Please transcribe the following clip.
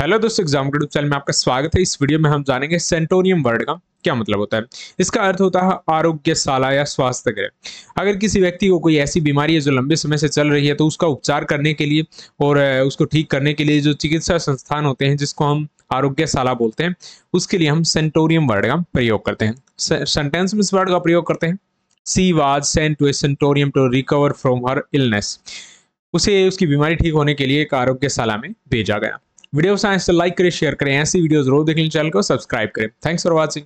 hello दोस्तों exam channel में आपका स्वागत है इस वीडियो में हम जानेंगे सेंटोनियम वर्ड का क्या मतलब होता है इसका अर्थ होता है आरोग्यशाला या स्वास्थ्य गृह अगर किसी व्यक्ति को कोई ऐसी बीमारी है जो लंबे समय से चल रही है तो उसका उपचार करने के लिए और उसको ठीक करने के लिए जो चिकित्सा संस्थान होते हैं जिसको हम आरोग्यशाला बोलते हैं उसके लिए हम सेंटोरियम वर्ड का प्रयोग करते हैं सेंटेंस में इस वर्ड का प्रयोग करते हैं she was sent to a sanatorium to recover from her illness उसे उसकी बीमारी ठीक होने के लिए एक आरोग्यशाला में भेजा गया वीडियो साइंस से लाइक करें शेयर करें ऐसी वीडियोस रोज देखने चैनल को सब्सक्राइब करें थैंक्स फॉर वॉचिंग